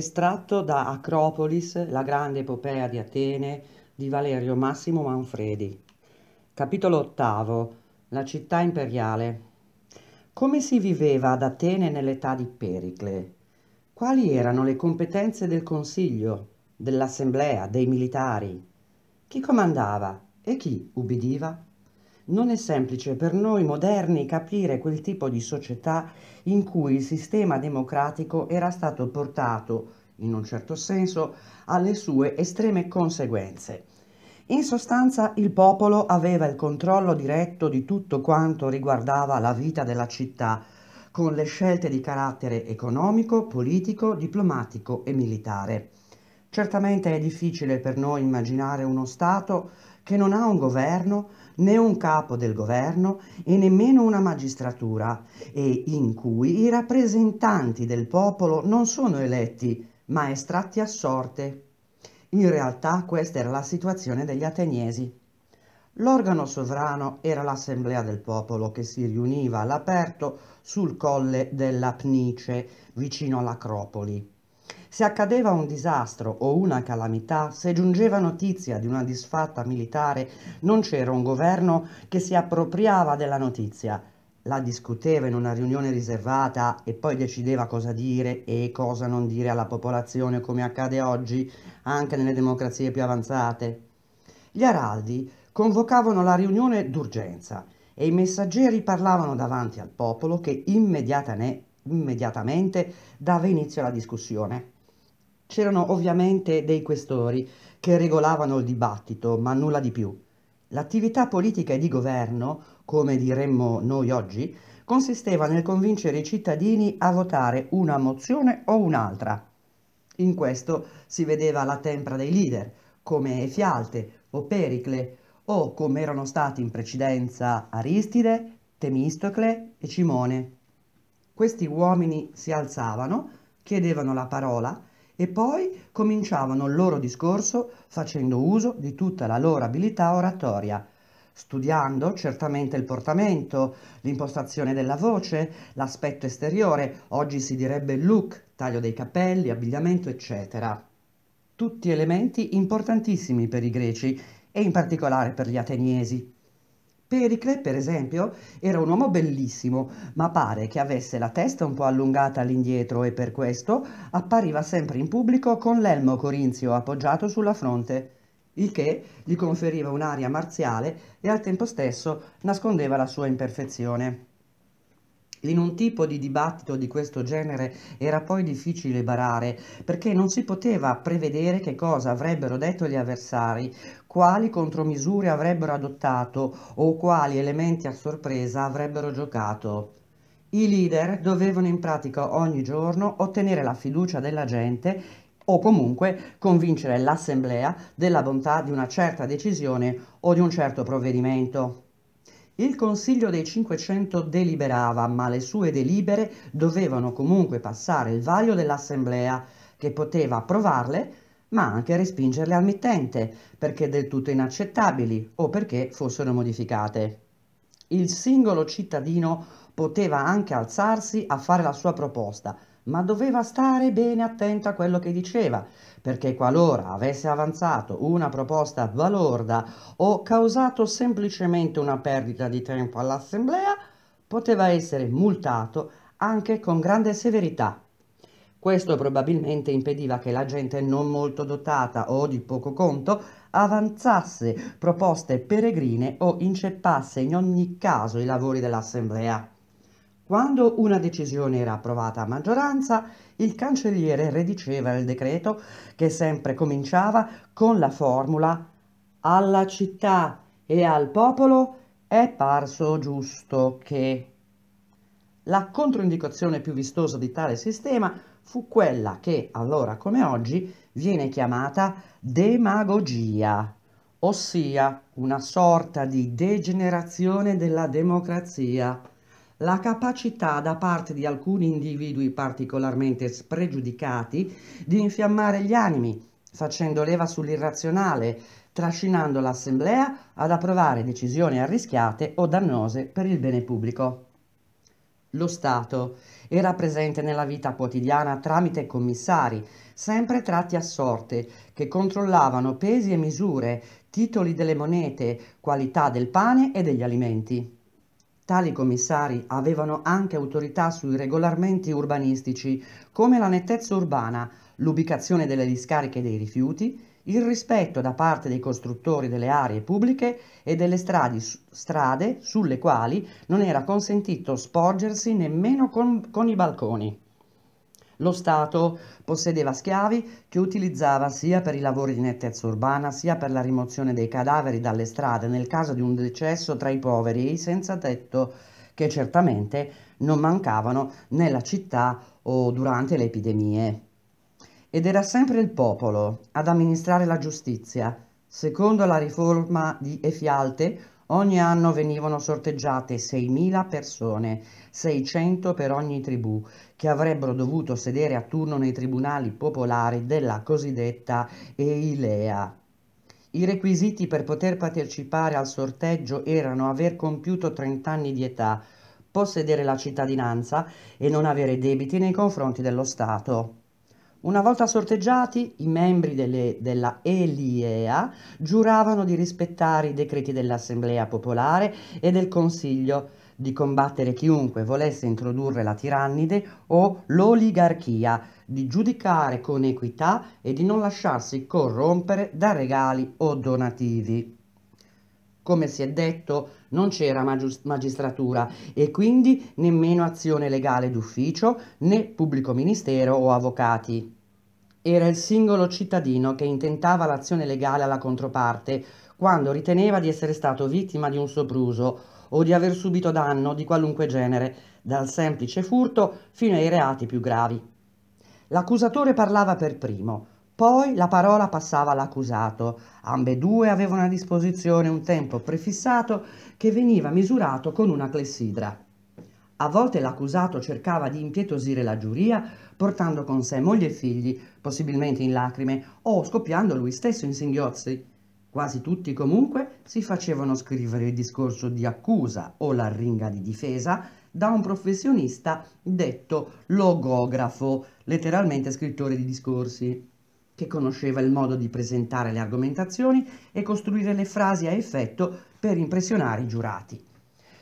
estratto da Acropolis, la grande epopea di Atene di Valerio Massimo Manfredi. Capitolo ottavo. La città imperiale. Come si viveva ad Atene nell'età di Pericle? Quali erano le competenze del Consiglio, dell'Assemblea, dei militari? Chi comandava e chi ubbidiva? Non è semplice per noi moderni capire quel tipo di società in cui il sistema democratico era stato portato, in un certo senso, alle sue estreme conseguenze. In sostanza il popolo aveva il controllo diretto di tutto quanto riguardava la vita della città, con le scelte di carattere economico, politico, diplomatico e militare. Certamente è difficile per noi immaginare uno Stato che non ha un governo, né un capo del governo e nemmeno una magistratura, e in cui i rappresentanti del popolo non sono eletti, ma estratti a sorte. In realtà questa era la situazione degli ateniesi. L'organo sovrano era l'assemblea del popolo che si riuniva all'aperto sul colle della Pnice, vicino all'Acropoli. Se accadeva un disastro o una calamità, se giungeva notizia di una disfatta militare, non c'era un governo che si appropriava della notizia, la discuteva in una riunione riservata e poi decideva cosa dire e cosa non dire alla popolazione come accade oggi anche nelle democrazie più avanzate. Gli araldi convocavano la riunione d'urgenza e i messaggeri parlavano davanti al popolo che immediatamente immediatamente dava inizio alla discussione. C'erano ovviamente dei questori che regolavano il dibattito, ma nulla di più. L'attività politica e di governo, come diremmo noi oggi, consisteva nel convincere i cittadini a votare una mozione o un'altra. In questo si vedeva la tempra dei leader, come Efialte o Pericle, o come erano stati in precedenza Aristide, Temistocle e Cimone. Questi uomini si alzavano, chiedevano la parola e poi cominciavano il loro discorso facendo uso di tutta la loro abilità oratoria, studiando certamente il portamento, l'impostazione della voce, l'aspetto esteriore, oggi si direbbe look, taglio dei capelli, abbigliamento, eccetera. Tutti elementi importantissimi per i greci e in particolare per gli ateniesi, Pericle, per esempio, era un uomo bellissimo, ma pare che avesse la testa un po' allungata all'indietro e per questo appariva sempre in pubblico con l'elmo corinzio appoggiato sulla fronte, il che gli conferiva un'aria marziale e al tempo stesso nascondeva la sua imperfezione. In un tipo di dibattito di questo genere era poi difficile barare, perché non si poteva prevedere che cosa avrebbero detto gli avversari, quali contromisure avrebbero adottato o quali elementi a sorpresa avrebbero giocato. I leader dovevano in pratica ogni giorno ottenere la fiducia della gente o comunque convincere l'assemblea della bontà di una certa decisione o di un certo provvedimento. Il Consiglio dei 500 deliberava, ma le sue delibere dovevano comunque passare il vaglio dell'Assemblea, che poteva approvarle ma anche a respingerle al mittente perché del tutto inaccettabili o perché fossero modificate. Il singolo cittadino poteva anche alzarsi a fare la sua proposta, ma doveva stare bene attento a quello che diceva, perché qualora avesse avanzato una proposta valorda o causato semplicemente una perdita di tempo all'assemblea, poteva essere multato anche con grande severità. Questo probabilmente impediva che la gente non molto dotata o di poco conto avanzasse proposte peregrine o inceppasse in ogni caso i lavori dell'assemblea. Quando una decisione era approvata a maggioranza, il cancelliere rediceva il decreto che sempre cominciava con la formula alla città e al popolo è parso giusto che. La controindicazione più vistosa di tale sistema fu quella che allora come oggi viene chiamata demagogia, ossia una sorta di degenerazione della democrazia, la capacità da parte di alcuni individui particolarmente spregiudicati di infiammare gli animi, facendo leva sull'irrazionale, trascinando l'Assemblea ad approvare decisioni arrischiate o dannose per il bene pubblico. Lo Stato era presente nella vita quotidiana tramite commissari, sempre tratti a sorte, che controllavano pesi e misure, titoli delle monete, qualità del pane e degli alimenti. Tali commissari avevano anche autorità sui regolamenti urbanistici, come la nettezza urbana, l'ubicazione delle discariche dei rifiuti il rispetto da parte dei costruttori delle aree pubbliche e delle stradi, strade sulle quali non era consentito sporgersi nemmeno con, con i balconi. Lo Stato possedeva schiavi che utilizzava sia per i lavori di nettezza urbana, sia per la rimozione dei cadaveri dalle strade nel caso di un decesso tra i poveri e i senza tetto che certamente non mancavano nella città o durante le epidemie. Ed era sempre il popolo ad amministrare la giustizia. Secondo la riforma di Efialte, ogni anno venivano sorteggiate 6.000 persone, 600 per ogni tribù, che avrebbero dovuto sedere a turno nei tribunali popolari della cosiddetta Eilea. I requisiti per poter partecipare al sorteggio erano aver compiuto 30 anni di età, possedere la cittadinanza e non avere debiti nei confronti dello Stato. Una volta sorteggiati, i membri delle, della Eliea giuravano di rispettare i decreti dell'Assemblea Popolare e del Consiglio, di combattere chiunque volesse introdurre la tirannide o l'oligarchia, di giudicare con equità e di non lasciarsi corrompere da regali o donativi. Come si è detto, non c'era magistratura e quindi nemmeno azione legale d'ufficio né pubblico ministero o avvocati. Era il singolo cittadino che intentava l'azione legale alla controparte quando riteneva di essere stato vittima di un sopruso o di aver subito danno di qualunque genere, dal semplice furto fino ai reati più gravi. L'accusatore parlava per primo, poi la parola passava all'accusato. Ambedue avevano a disposizione un tempo prefissato che veniva misurato con una clessidra. A volte l'accusato cercava di impietosire la giuria portando con sé moglie e figli, possibilmente in lacrime, o scoppiando lui stesso in singhiozzi. Quasi tutti comunque si facevano scrivere il discorso di accusa o l'arringa di difesa da un professionista detto logografo, letteralmente scrittore di discorsi che conosceva il modo di presentare le argomentazioni e costruire le frasi a effetto per impressionare i giurati.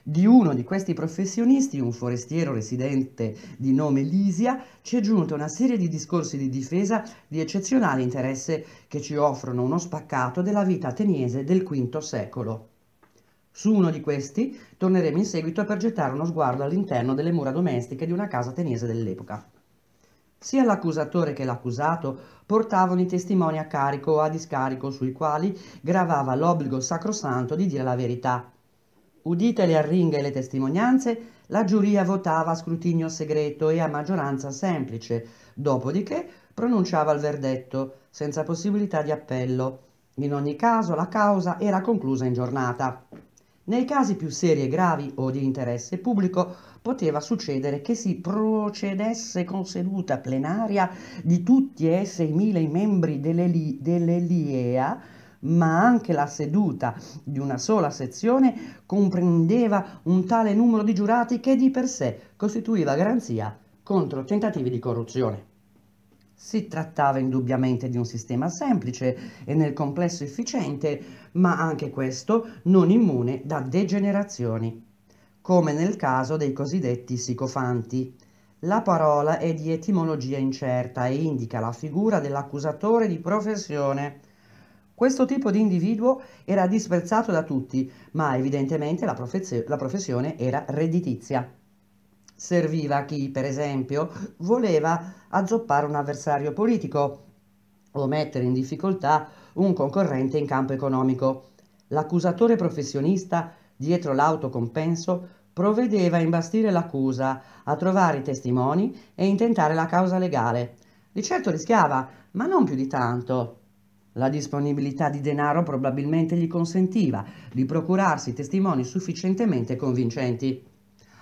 Di uno di questi professionisti, un forestiero residente di nome Lisia, ci è giunta una serie di discorsi di difesa di eccezionale interesse che ci offrono uno spaccato della vita ateniese del V secolo. Su uno di questi torneremo in seguito per gettare uno sguardo all'interno delle mura domestiche di una casa ateniese dell'epoca. Sia l'accusatore che l'accusato portavano i testimoni a carico o a discarico sui quali gravava l'obbligo sacrosanto di dire la verità. Udite le arringhe e le testimonianze, la giuria votava a scrutinio segreto e a maggioranza semplice, dopodiché pronunciava il verdetto, senza possibilità di appello. In ogni caso la causa era conclusa in giornata. Nei casi più seri e gravi o di interesse pubblico poteva succedere che si procedesse con seduta plenaria di tutti e 6.000 i membri dell'ELIEA, dell'Eliea, ma anche la seduta di una sola sezione comprendeva un tale numero di giurati che di per sé costituiva garanzia contro tentativi di corruzione. Si trattava indubbiamente di un sistema semplice e nel complesso efficiente, ma anche questo non immune da degenerazioni, come nel caso dei cosiddetti sicofanti. La parola è di etimologia incerta e indica la figura dell'accusatore di professione. Questo tipo di individuo era disprezzato da tutti, ma evidentemente la, la professione era redditizia. Serviva a chi, per esempio, voleva azzoppare un avversario politico o mettere in difficoltà un concorrente in campo economico. L'accusatore professionista, dietro l'autocompenso, provvedeva a imbastire l'accusa, a trovare i testimoni e intentare la causa legale. Di certo rischiava, ma non più di tanto. La disponibilità di denaro probabilmente gli consentiva di procurarsi testimoni sufficientemente convincenti.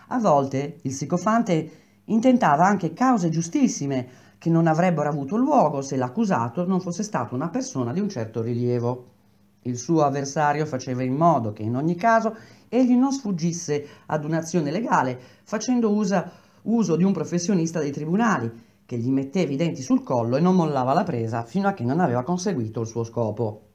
A volte il psicofante Intentava anche cause giustissime che non avrebbero avuto luogo se l'accusato non fosse stato una persona di un certo rilievo. Il suo avversario faceva in modo che in ogni caso egli non sfuggisse ad un'azione legale facendo usa, uso di un professionista dei tribunali che gli metteva i denti sul collo e non mollava la presa fino a che non aveva conseguito il suo scopo.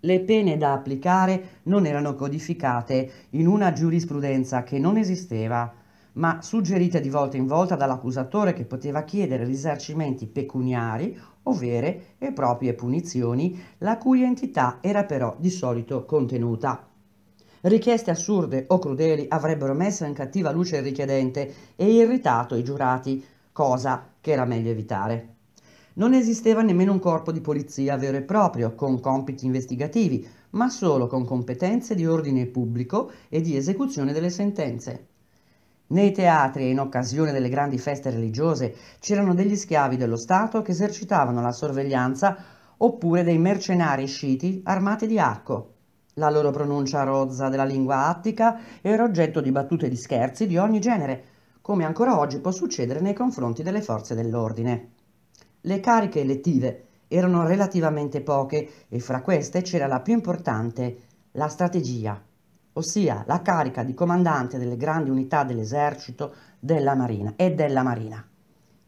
Le pene da applicare non erano codificate in una giurisprudenza che non esisteva ma suggerite di volta in volta dall'accusatore che poteva chiedere risarcimenti pecuniari o vere e proprie punizioni, la cui entità era però di solito contenuta. Richieste assurde o crudeli avrebbero messo in cattiva luce il richiedente e irritato i giurati, cosa che era meglio evitare. Non esisteva nemmeno un corpo di polizia vero e proprio, con compiti investigativi, ma solo con competenze di ordine pubblico e di esecuzione delle sentenze. Nei teatri e in occasione delle grandi feste religiose c'erano degli schiavi dello Stato che esercitavano la sorveglianza oppure dei mercenari sciti armati di arco. La loro pronuncia rozza della lingua attica era oggetto di battute e di scherzi di ogni genere, come ancora oggi può succedere nei confronti delle forze dell'ordine. Le cariche elettive erano relativamente poche e fra queste c'era la più importante, la strategia ossia la carica di comandante delle grandi unità dell'esercito della marina e della marina.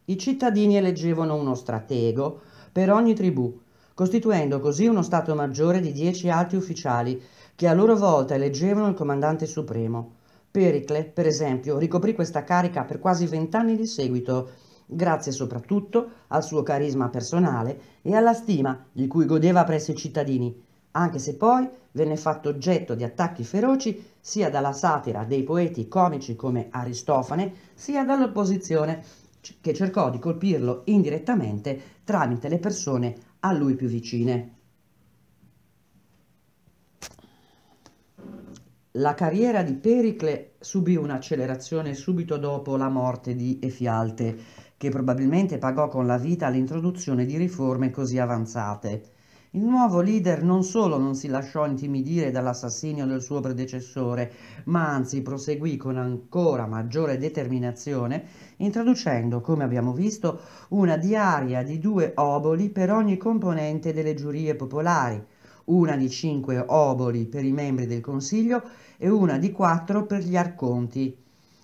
I cittadini eleggevano uno stratego per ogni tribù, costituendo così uno Stato maggiore di dieci alti ufficiali che a loro volta eleggevano il comandante supremo. Pericle, per esempio, ricoprì questa carica per quasi vent'anni di seguito, grazie soprattutto al suo carisma personale e alla stima di cui godeva presso i cittadini, anche se poi venne fatto oggetto di attacchi feroci sia dalla satira dei poeti comici come Aristofane, sia dall'opposizione che cercò di colpirlo indirettamente tramite le persone a lui più vicine. La carriera di Pericle subì un'accelerazione subito dopo la morte di Efialte, che probabilmente pagò con la vita l'introduzione di riforme così avanzate. Il nuovo leader non solo non si lasciò intimidire dall'assassinio del suo predecessore, ma anzi proseguì con ancora maggiore determinazione, introducendo, come abbiamo visto, una diaria di due oboli per ogni componente delle giurie popolari, una di cinque oboli per i membri del Consiglio e una di quattro per gli arconti.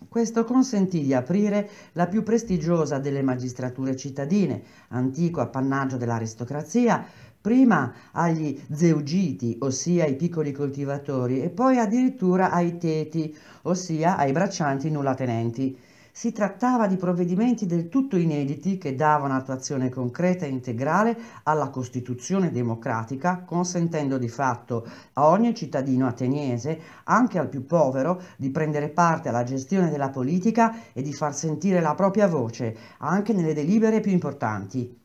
Questo consentì di aprire la più prestigiosa delle magistrature cittadine, antico appannaggio dell'aristocrazia, prima agli zeugiti, ossia ai piccoli coltivatori, e poi addirittura ai teti, ossia ai braccianti nullatenenti. Si trattava di provvedimenti del tutto inediti che davano attuazione concreta e integrale alla Costituzione democratica, consentendo di fatto a ogni cittadino ateniese, anche al più povero, di prendere parte alla gestione della politica e di far sentire la propria voce, anche nelle delibere più importanti.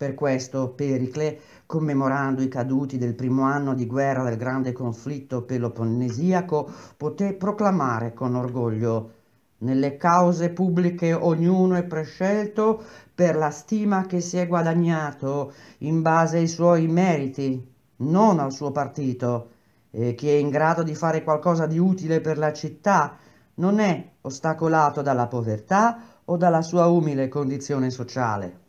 Per questo Pericle, commemorando i caduti del primo anno di guerra del grande conflitto peloponnesiaco, poté proclamare con orgoglio nelle cause pubbliche ognuno è prescelto per la stima che si è guadagnato in base ai suoi meriti, non al suo partito, e chi è in grado di fare qualcosa di utile per la città non è ostacolato dalla povertà o dalla sua umile condizione sociale.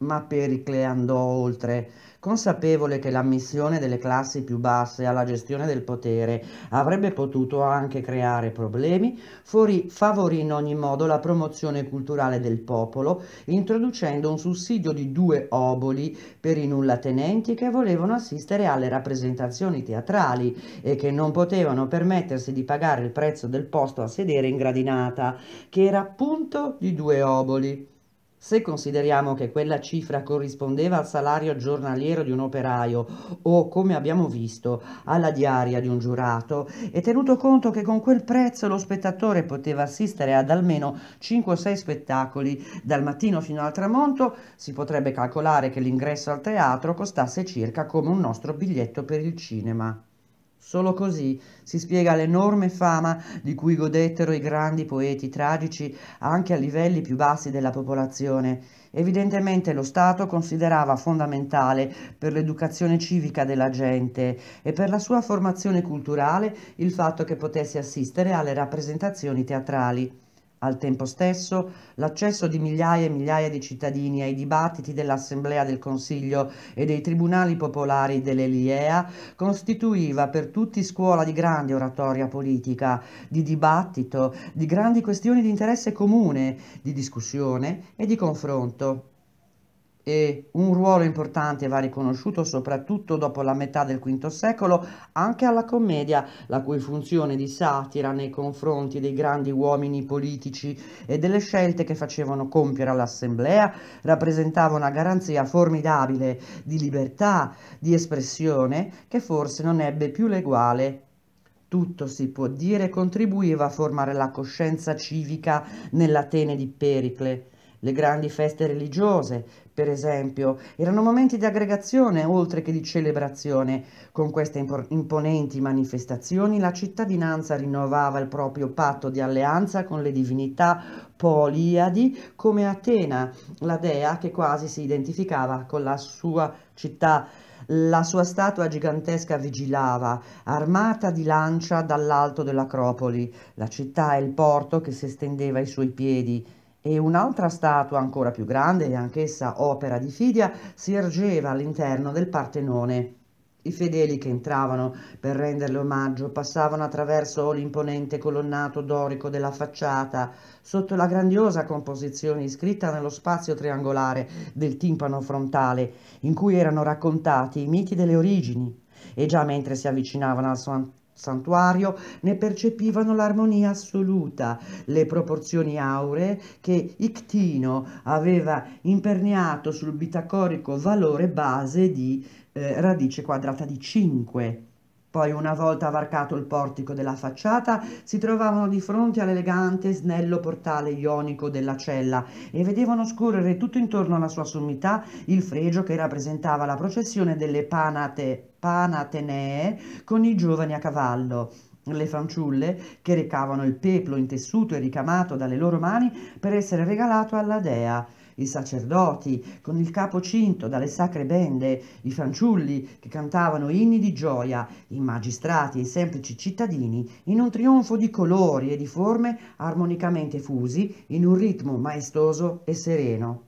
Ma Pericle andò oltre, consapevole che l'ammissione delle classi più basse alla gestione del potere avrebbe potuto anche creare problemi, favorì in ogni modo la promozione culturale del popolo, introducendo un sussidio di due oboli per i nullatenenti che volevano assistere alle rappresentazioni teatrali e che non potevano permettersi di pagare il prezzo del posto a sedere in gradinata, che era appunto di due oboli. Se consideriamo che quella cifra corrispondeva al salario giornaliero di un operaio o, come abbiamo visto, alla diaria di un giurato, e tenuto conto che con quel prezzo lo spettatore poteva assistere ad almeno 5-6 o spettacoli dal mattino fino al tramonto, si potrebbe calcolare che l'ingresso al teatro costasse circa come un nostro biglietto per il cinema. Solo così si spiega l'enorme fama di cui godettero i grandi poeti tragici anche a livelli più bassi della popolazione. Evidentemente lo Stato considerava fondamentale per l'educazione civica della gente e per la sua formazione culturale il fatto che potesse assistere alle rappresentazioni teatrali. Al tempo stesso, l'accesso di migliaia e migliaia di cittadini ai dibattiti dell'Assemblea del Consiglio e dei Tribunali Popolari dell'Eliea costituiva per tutti scuola di grande oratoria politica, di dibattito, di grandi questioni di interesse comune, di discussione e di confronto e un ruolo importante va riconosciuto soprattutto dopo la metà del V secolo anche alla commedia, la cui funzione di satira nei confronti dei grandi uomini politici e delle scelte che facevano compiere all'assemblea rappresentava una garanzia formidabile di libertà di espressione che forse non ebbe più l'eguale tutto si può dire, contribuiva a formare la coscienza civica nell'Atene di Pericle. Le grandi feste religiose, per esempio, erano momenti di aggregazione oltre che di celebrazione. Con queste imponenti manifestazioni la cittadinanza rinnovava il proprio patto di alleanza con le divinità poliadi come Atena, la dea che quasi si identificava con la sua città. La sua statua gigantesca vigilava, armata di lancia dall'alto dell'Acropoli. La città e il porto che si estendeva ai suoi piedi e un'altra statua ancora più grande, anch'essa opera di Fidia, si ergeva all'interno del Partenone. I fedeli che entravano per renderle omaggio passavano attraverso l'imponente colonnato dorico della facciata, sotto la grandiosa composizione iscritta nello spazio triangolare del timpano frontale, in cui erano raccontati i miti delle origini. E già mentre si avvicinavano al santuario ne percepivano l'armonia assoluta, le proporzioni auree che Ictino aveva imperniato sul bitacorico valore base di eh, radice quadrata di 5 poi, una volta varcato il portico della facciata, si trovavano di fronte all'elegante e snello portale ionico della cella e vedevano scorrere tutto intorno alla sua sommità il fregio che rappresentava la processione delle panate, panatenee con i giovani a cavallo. Le fanciulle che recavano il peplo intessuto e ricamato dalle loro mani per essere regalato alla dea i sacerdoti, con il capo cinto dalle sacre bende, i fanciulli che cantavano inni di gioia, i magistrati e i semplici cittadini, in un trionfo di colori e di forme armonicamente fusi, in un ritmo maestoso e sereno.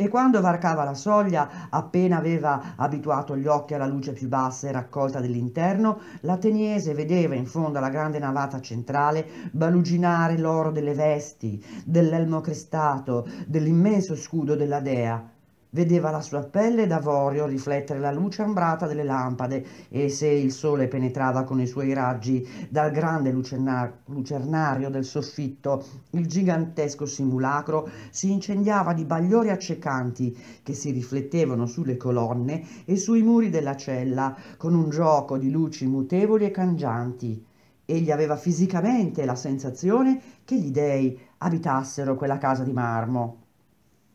E quando varcava la soglia, appena aveva abituato gli occhi alla luce più bassa e raccolta dell'interno, l'ateniese vedeva in fondo alla grande navata centrale baluginare l'oro delle vesti, dell'elmo crestato, dell'immenso scudo della dea. Vedeva la sua pelle d'avorio riflettere la luce ambrata delle lampade e se il sole penetrava con i suoi raggi dal grande lucernario del soffitto, il gigantesco simulacro si incendiava di bagliori accecanti che si riflettevano sulle colonne e sui muri della cella con un gioco di luci mutevoli e cangianti. Egli aveva fisicamente la sensazione che gli dei abitassero quella casa di marmo.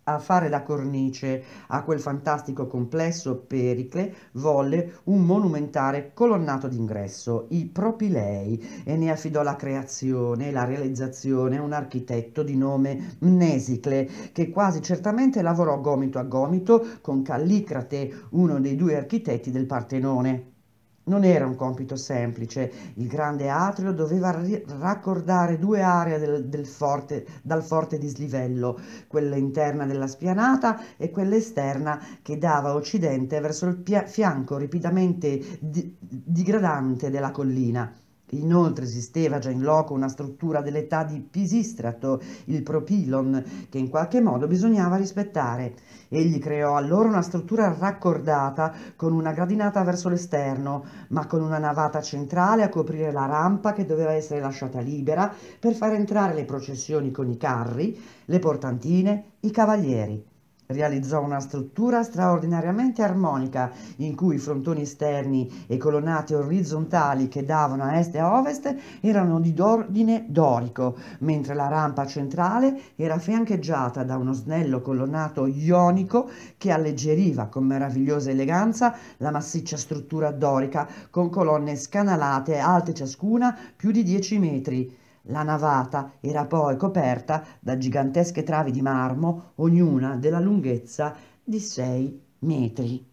A fare da cornice a quel fantastico complesso Pericle volle un monumentale colonnato d'ingresso, i Propilei, e ne affidò la creazione e la realizzazione a un architetto di nome Mnesicle, che quasi certamente lavorò gomito a gomito con Callicrate, uno dei due architetti del Partenone. Non era un compito semplice, il grande atrio doveva raccordare due aree del, del forte, dal forte dislivello, quella interna della spianata e quella esterna che dava occidente verso il fianco ripidamente di, digradante della collina. Inoltre esisteva già in loco una struttura dell'età di Pisistrato, il propilon, che in qualche modo bisognava rispettare. Egli creò allora una struttura raccordata con una gradinata verso l'esterno, ma con una navata centrale a coprire la rampa che doveva essere lasciata libera per far entrare le processioni con i carri, le portantine, i cavalieri. Realizzò una struttura straordinariamente armonica in cui i frontoni esterni e colonnate orizzontali che davano a est e a ovest erano di ordine dorico, mentre la rampa centrale era fiancheggiata da uno snello colonnato ionico che alleggeriva con meravigliosa eleganza la massiccia struttura dorica con colonne scanalate alte ciascuna più di 10 metri. La navata era poi coperta da gigantesche travi di marmo, ognuna della lunghezza di 6 metri.